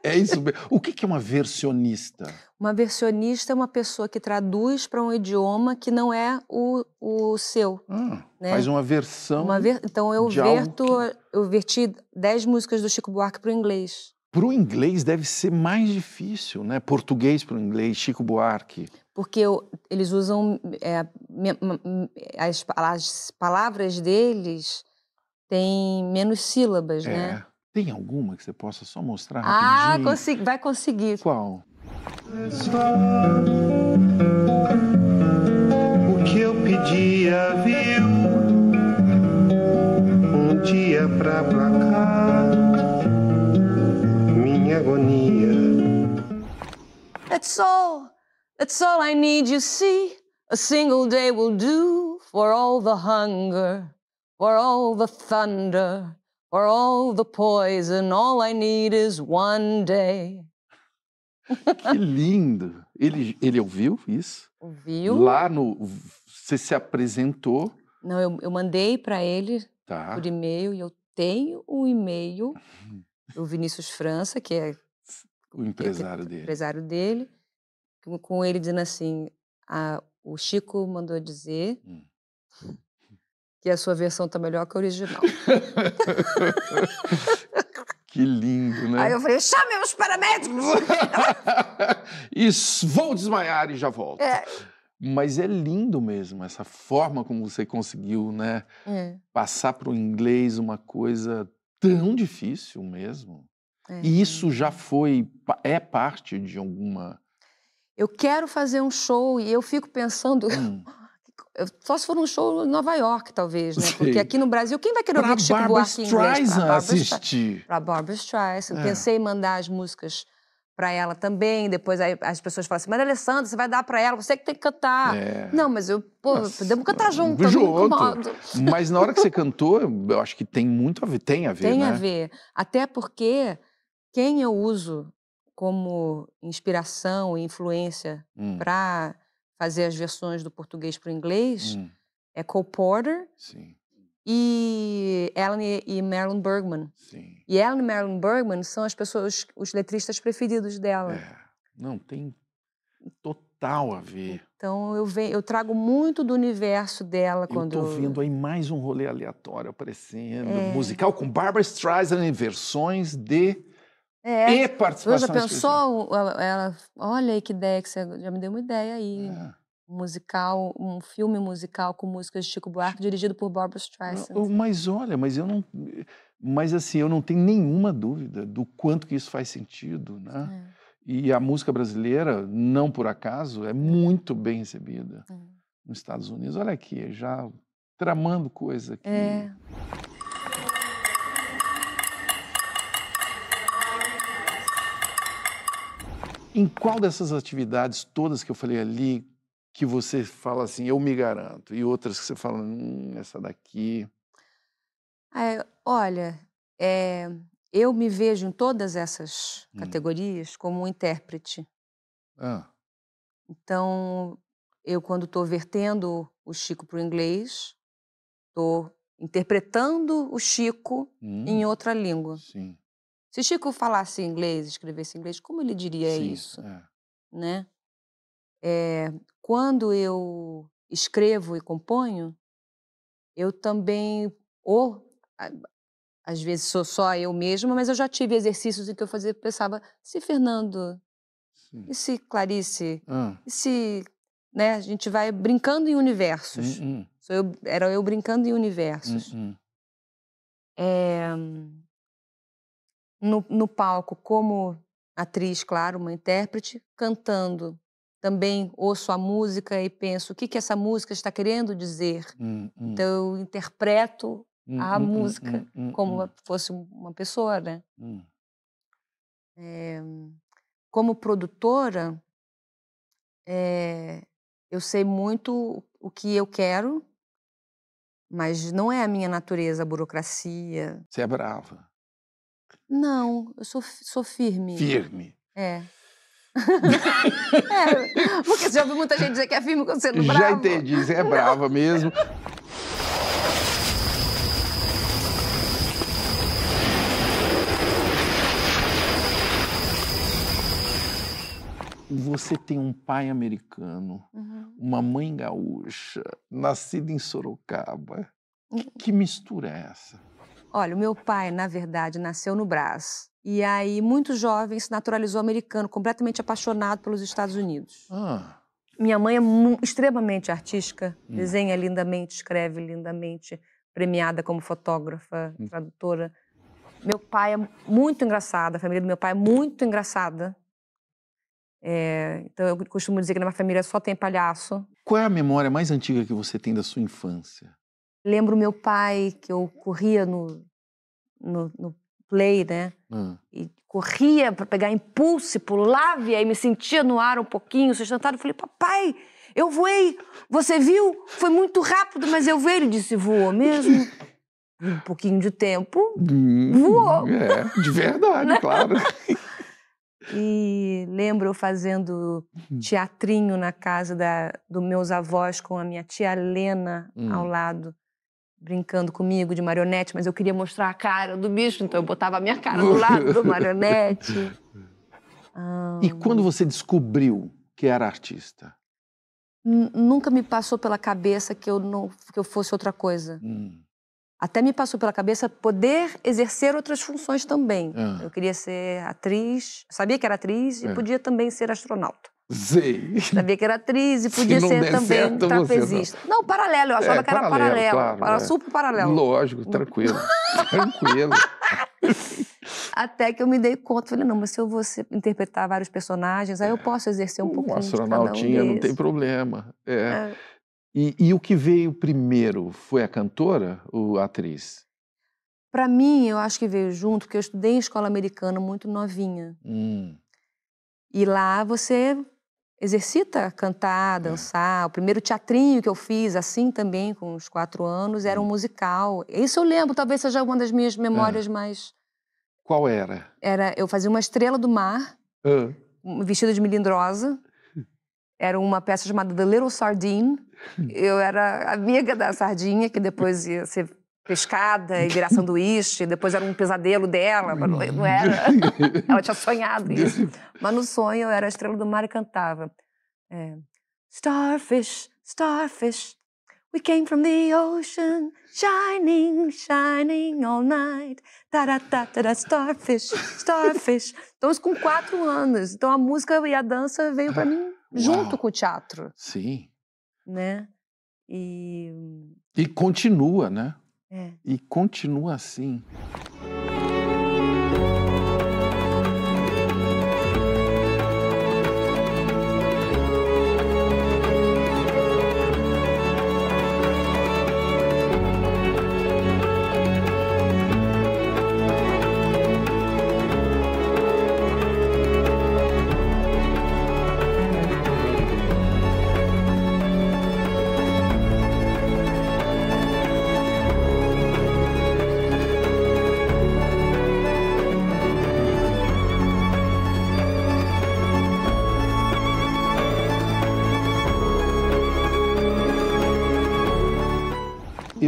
S1: É isso mesmo. O que é uma versionista?
S2: Uma versionista é uma pessoa que traduz para um idioma que não é o, o seu. Ah, né? Faz uma
S1: versão. Uma ver...
S2: Então eu verto, que... eu verti 10 músicas do Chico Buarque para o inglês.
S1: Para o inglês deve ser mais difícil, né? Português para o inglês, Chico Buarque
S2: porque eu, eles usam é, as, as, palavras deles têm menos sílabas, é. né?
S1: Tem alguma que você possa só mostrar ah, rapidinho?
S2: vai conseguir. Qual?
S1: O que eu pedia viu um dia pra placar minha agonia.
S2: It's all That's all I need, you see. A single day will do for all the hunger, for all the thunder, for all the poison. All I need is one day. Que
S1: lindo! Ele, ele ouviu isso? Ouviu. Lá no. Você se apresentou.
S2: Não, eu, eu mandei para ele tá. por e-mail e eu tenho um e-mail uhum. do Vinícius França, que é
S1: o empresário, que é, dele.
S2: empresário dele com ele dizendo assim: a, ah, o Chico mandou dizer hum. que a sua versão está melhor que a original.
S1: Que lindo, né? Aí eu
S2: falei, chame os paramédicos!
S1: Isso, vou desmaiar e já volto. É. Mas é lindo mesmo essa forma como você conseguiu, né? É. Passar para o inglês uma coisa tão difícil mesmo. É. E isso já foi, é parte de alguma
S2: eu quero fazer um show e eu fico pensando. Hum. Só se for um show em Nova York, talvez, né? Porque aqui no Brasil, quem vai querer pra o Chico Barbara Buarque em Streisand, assistir. Para Barbara Streisand. É. Pensei em mandar as músicas para ela também. Depois as pessoas falam assim, mas Alessandra, você vai dar para ela, você que tem que cantar. É. Não, mas eu, pô, Nossa, podemos cantar junto. Junto. Mas na hora que você
S1: cantou, eu acho que tem muito a ver, tem a ver, Tem né? a ver.
S2: Até porque quem eu uso como inspiração e influência hum. para fazer as versões do português para o inglês hum. é Cole Porter Sim. e Ellen e Marilyn Bergman. Sim. E Ellen e Marilyn Bergman são as pessoas, os letristas preferidos dela. É.
S1: Não tem total a ver.
S2: Então eu venho, eu trago muito do universo dela eu quando. Eu
S1: vendo aí mais um rolê aleatório aparecendo, é. musical com Barbra Streisand em versões de
S2: é. E participação Já pensou? Ela, olha aí que ideia que você já me deu uma ideia aí. É. Um musical, um filme musical com músicas de Chico Buarque dirigido por Barbara Streisand.
S1: Mas olha, mas eu não, mas assim eu não tenho nenhuma dúvida do quanto que isso faz sentido, né? É. E a música brasileira, não por acaso, é muito bem recebida é. nos Estados Unidos. Olha aqui, já tramando coisa aqui. É. Em qual dessas atividades todas que eu falei ali que você fala assim, eu me garanto, e outras que você fala, hum, essa daqui?
S2: É, olha, é, eu me vejo em todas essas hum. categorias como um intérprete. Ah. Então, eu quando estou vertendo o Chico para o inglês, estou interpretando o Chico hum. em outra língua. Sim. Se Chico falasse inglês, escrevesse inglês, como ele diria Sim, isso? É. Né? É, quando eu escrevo e componho, eu também, ou às vezes sou só eu mesma, mas eu já tive exercícios em que eu fazia, pensava, se Fernando, Sim. e se Clarice, ah. e se. Né, a gente vai brincando em universos. Uh -uh. Eu, era eu brincando em universos. Uh é, no, no palco como atriz, claro, uma intérprete, cantando. Também ouço a música e penso o que, que essa música está querendo dizer. Hum, hum. Então eu interpreto hum, a hum, hum, música hum, como fosse uma pessoa, né? É, como produtora, é, eu sei muito o que eu quero, mas não é a minha natureza a burocracia. Você é brava. Não, eu sou, sou firme. Firme. É. é. Porque você já ouviu muita gente dizer que é firme quando você não é brava. Já
S1: entendi, você é não. brava mesmo. você tem um pai americano, uhum. uma mãe gaúcha, nascida em Sorocaba. Uhum. Que mistura é essa?
S2: Olha, o meu pai, na verdade, nasceu no Brás. E aí, muito jovem, se naturalizou americano, completamente apaixonado pelos Estados Unidos. Ah. Minha mãe é extremamente artística, hum. desenha lindamente, escreve lindamente, premiada como fotógrafa, hum. tradutora. Meu pai é muito engraçado, a família do meu pai é muito engraçada. É, então eu costumo dizer que na minha família só tem palhaço.
S1: Qual é a memória mais antiga que você tem da sua infância?
S2: Lembro meu pai, que eu corria no, no, no play, né? Hum. E corria para pegar impulso, pulava e aí me sentia no ar um pouquinho, sustentado. Eu falei, papai, eu voei, você viu? Foi muito rápido, mas eu voei. Ele disse, voou mesmo? um pouquinho de tempo, hum, voou. É, de verdade, né? claro. E lembro eu fazendo hum. teatrinho na casa dos meus avós com a minha tia Lena hum. ao lado brincando comigo de marionete, mas eu queria mostrar a cara do bicho, então eu botava a minha cara do lado do marionete.
S1: e quando você descobriu que era artista?
S2: Nunca me passou pela cabeça que eu não que eu fosse outra coisa. Hum. Até me passou pela cabeça poder exercer outras funções também. Ah. Eu queria ser atriz, sabia que era atriz é. e podia também ser astronauta.
S1: Sei.
S2: Sabia que era atriz e podia Se ser também certo, trapezista. Não. Tá- não. paralelo, eu achava é, que era paralelo. paralelo. Claro, é. Super paralelo. Lógico,
S1: tranquilo. tranquilo.
S2: Até que eu me dei conta, falei, não, mas se eu vou interpretar vários personagens, aí eu é. posso exercer um pouco pouquinho. Um astronautinha, não tem
S1: problema. É. é. E, e, o que veio primeiro? Foi a cantora ou a atriz?
S2: Para mim, eu acho que veio junto, porque eu estudei em escola americana muito novinha. Hum. E lá você exercita cantar, é. dançar. É. O primeiro teatrinho que eu fiz, assim também, com os quatro anos, era um hum. musical. Isso eu lembro, talvez seja uma das minhas é. memórias é. mais.
S1: Qual era?
S2: Era eu fazia uma estrela do mar, uh. vestida de melindrosa. Era uma peça chamada The Little Sardine. Eu era amiga da sardinha que depois ia ser pescada e virar sanduíche, depois era um pesadelo dela, mas não era. Ela tinha sonhado isso. Mas no sonho eu era a estrela do mar e cantava. É, starfish, starfish, we came from the ocean, shining, shining all night. Taratata, starfish, starfish. Então isso com quatro anos. Então a música e a dança veio para mim junto Uau. com o teatro. Sim. Né?
S1: E... E continua, né? É. E continua assim.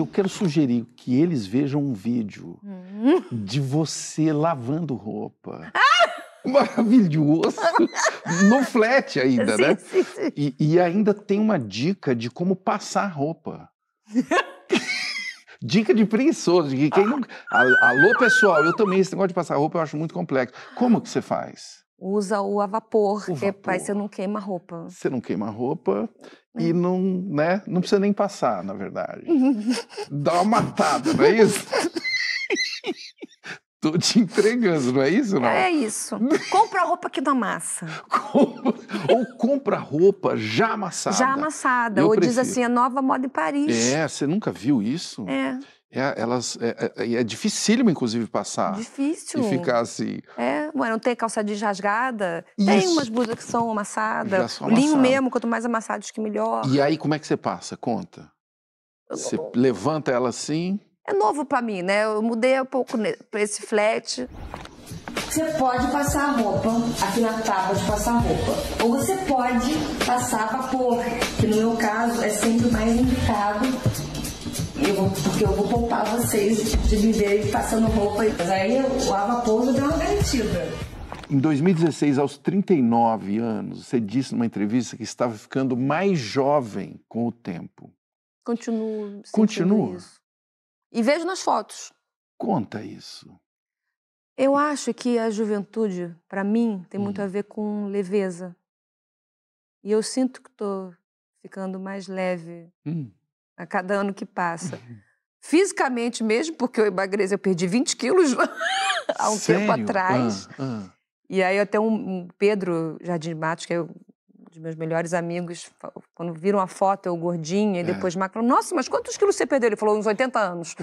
S1: eu quero sugerir que eles vejam um vídeo hum. de você lavando roupa. Ah! Maravilhoso! no flat ainda, né? sim, né? Sim, sim. E, e ainda tem uma dica de como passar roupa. dica de preguiçoso. De quem não... Alô, pessoal, eu também, esse negócio de passar roupa eu acho muito complexo. Como que você faz?
S2: usa o a vapor, o é vapor. você não queima roupa.
S1: Você não queima roupa é. e não, né? Não precisa nem passar, na verdade. Dá uma matada, não é isso? Tô te entregando, não é isso, não? É
S2: isso. Compra roupa que não amassa.
S1: ou compra roupa já amassada. Já amassada. Eu ou prefiro. diz assim, a
S2: nova moda em Paris. É,
S1: você nunca viu isso? É. É, elas, é, é, é dificílimo, inclusive, passar.
S2: Difícil. E ficar assim. É, não ter calçadinha rasgada. Tem umas blusas que são amassadas. São Linho mesmo, quanto mais amassados que melhor. E
S1: aí, como é que você passa? Conta. Eu você levanta ela assim.
S2: É novo para mim, né? Eu mudei um pouco pra esse flat. Você pode passar a roupa aqui na tábua de passar roupa. Ou você pode passar vapor, que no meu caso é sempre mais indicado eu vou, porque eu vou poupar vocês de me verem passando roupa. Mas aí o Avaposo deu uma garantida.
S1: Em 2016, aos 39 anos, você disse numa entrevista que estava ficando mais jovem com o tempo.
S2: Continuo. Continua. Isso. E vejo nas fotos.
S1: Conta isso.
S2: Eu acho que a juventude, para mim, tem muito hum. a ver com leveza. E eu sinto que estou ficando mais leve. Hum a cada ano que passa. Uhum. Fisicamente mesmo, porque eu emagreci, eu perdi 20 quilos
S1: há um Sério? tempo atrás.
S2: Ah, ah. E aí até um, Pedro Jardim Matos, que é um dos meus melhores amigos, quando viram a foto, eu gordinha, e é. depois é. macro, nossa, mas quantos quilos você perdeu? Ele falou, uns 80 anos.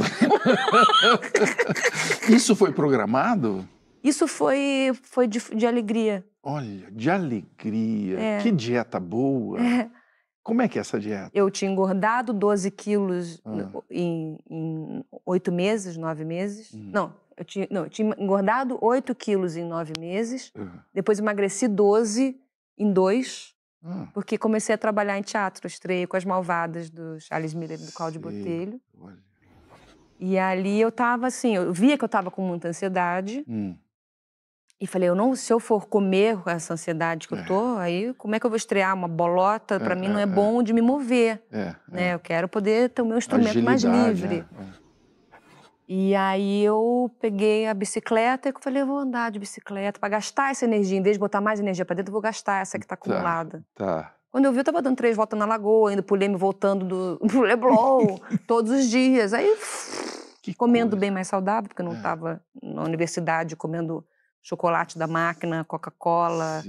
S1: Isso foi programado?
S2: Isso foi, foi de, de alegria.
S1: Olha, de alegria. É. Que dieta boa. É. Como é que é essa dieta?
S2: Eu tinha engordado 12 quilos ah. em 8 meses, 9 meses. Hum. Não, eu tinha, não, eu tinha engordado 8 quilos em 9 meses. Uhum. Depois emagreci 12 em 2. Ah. Porque comecei a trabalhar em teatro. Estreiei com As Malvadas, do Charles Miller e do Claudio Botelho. Olha. E ali eu estava assim, eu via que eu estava com muita ansiedade. Hum. E falei, eu não, se eu for comer com essa ansiedade que é. eu tô, aí como é que eu vou estrear uma bolota? É, para mim não é, é, é, bom de me mover, é, é. né? Eu quero poder ter o meu instrumento Agilidade, mais livre. Né? E aí eu peguei a bicicleta e falei, eu vou andar de bicicleta para gastar essa energia, em vez de botar mais energia para dentro, eu vou gastar essa que tá, tá acumulada. Tá. tá. Quando eu vi, eu tava dando três voltas na lagoa, indo pro Leme, voltando do, Leblon, todos os dias. Aí, que comendo coisa. bem mais saudável, porque eu não tava na universidade comendo chocolate da máquina, Coca-Cola,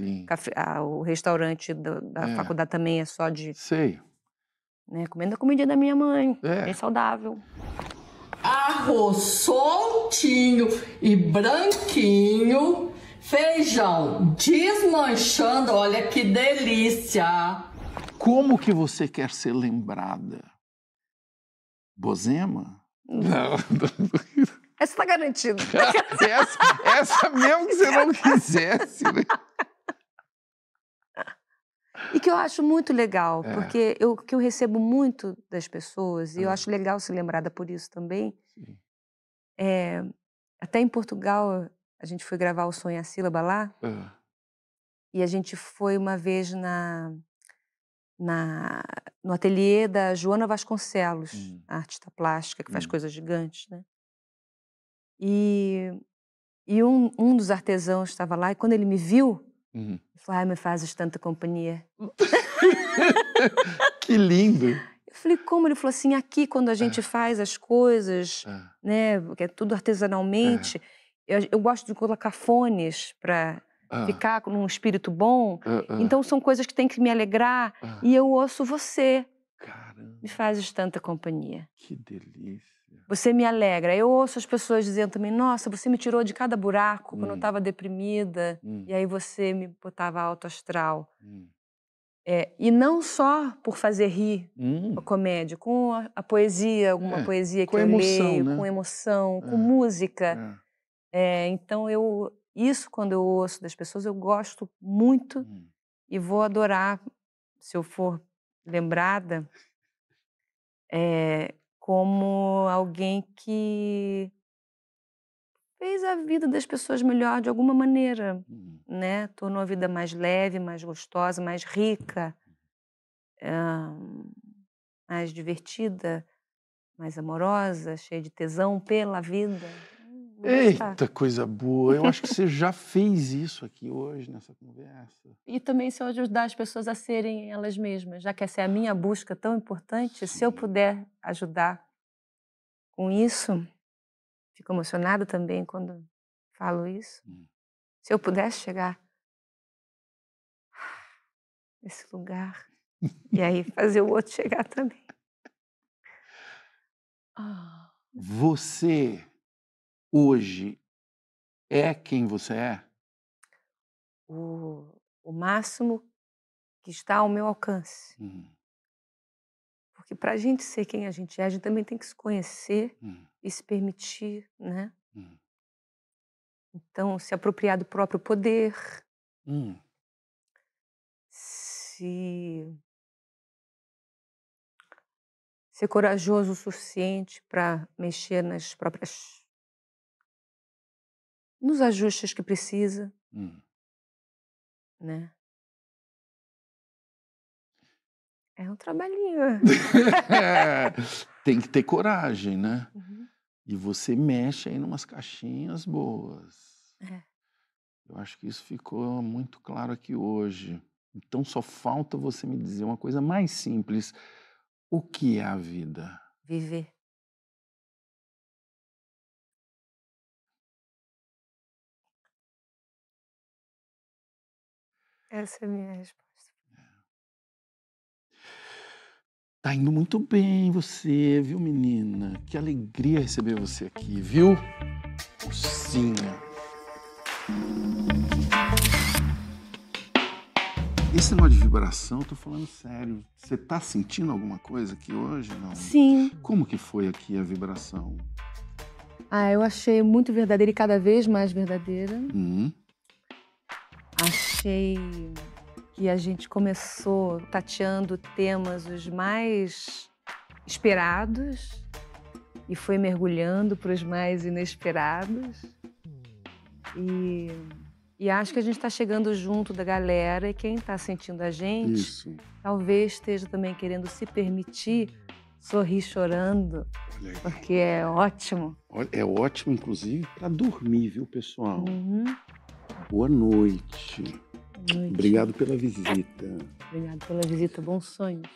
S2: ah, o restaurante do, da é. faculdade também é só de. Sei. Né, comendo a comida da minha mãe, é. bem saudável.
S1: Arroz soltinho e
S2: branquinho, feijão desmanchando, olha que delícia!
S1: Como que você quer ser lembrada? Bozema? Não.
S2: Essa tá garantida. essa, essa mesmo que você não quisesse, né? E que eu acho muito legal, é. porque eu, que eu recebo muito das pessoas, e é. eu acho legal ser lembrada por isso também. É, até em Portugal, a gente foi gravar o Sonho a Sílaba lá, e a gente foi uma vez na, na no ateliê da Joana Vasconcelos, hum. artista plástica, que hum. faz coisas gigantes, né? E, e um, um dos artesãos estava lá e quando ele me viu, uhum. ele falou, ai, me fazes tanta companhia. que lindo! Eu falei, como? Ele falou assim, aqui quando a gente é. faz as coisas, é. né, porque é tudo artesanalmente, é. eu, eu, gosto de colocar fones para... Ah. Ficar num espírito bom. Então, são coisas que têm que me alegrar. Ah. E eu ouço você. Caramba. Me fazes tanta companhia. Que delícia. Você me alegra. Eu ouço as pessoas dizendo também: Nossa, você me tirou de cada buraco hum. quando eu estava hum. deprimida. Hum. E aí você me botava alto astral. Hum. É, e não só por fazer rir hum. a comédia, com a, a poesia, alguma é, poesia que eu emoção, leio, né? com emoção, é, com música. É. É, então eu isso quando eu ouço das pessoas eu gosto muito hum. e vou adorar se eu for lembrada é, como alguém que fez a vida das pessoas melhor de alguma maneira, uhum. né? Tornou a vida mais leve, mais gostosa, mais rica, uhum. mais divertida, mais amorosa, cheia de tesão pela vida. Eita,
S1: coisa boa! Eu acho que você já fez isso aqui hoje, nessa conversa.
S2: E também se eu ajudar as pessoas a serem elas mesmas, já que essa é a minha busca tão importante, Sim. se eu puder ajudar com isso, fico emocionada também quando falo isso. Hum. Se eu pudesse chegar nesse lugar e aí fazer o outro chegar também.
S1: Você hoje é quem você é?
S2: O, o máximo que está ao meu alcance. Uhum. Porque para a gente ser quem a gente é, a gente também tem que se conhecer uhum. e se permitir, né? Uhum. Então, se apropriar do próprio poder, hum. se ser corajoso o suficiente para mexer nas próprias nos ajustes que precisa, hum. né? É um trabalhinho. Tem
S1: que ter coragem, né? Uhum. E você mexe aí umas caixinhas boas. É. Eu acho que isso ficou muito claro aqui hoje. Então só falta você me dizer uma coisa mais simples. O que é a vida?
S2: Viver. Essa é a minha resposta. Tá indo muito bem você, viu,
S1: menina? Que alegria receber você aqui, viu? Mocinha. Esse negócio de vibração, eu tô falando sério. Você tá sentindo alguma coisa aqui hoje? Não? Sim. Como que foi aqui a vibração?
S2: Ah, eu achei muito verdadeira e cada vez mais verdadeira. Hum. Achei que a gente começou tateando temas os mais esperados e foi mergulhando para os mais inesperados. E, e acho que a gente está chegando junto da galera e quem está sentindo a gente Isso. talvez esteja também querendo se permitir sorrir chorando, porque é ótimo.
S1: É ótimo, inclusive, para dormir, viu, pessoal? Uhum. Boa noite. Boa noite. Obrigado pela visita.
S2: Obrigado pela visita. Bons sonhos.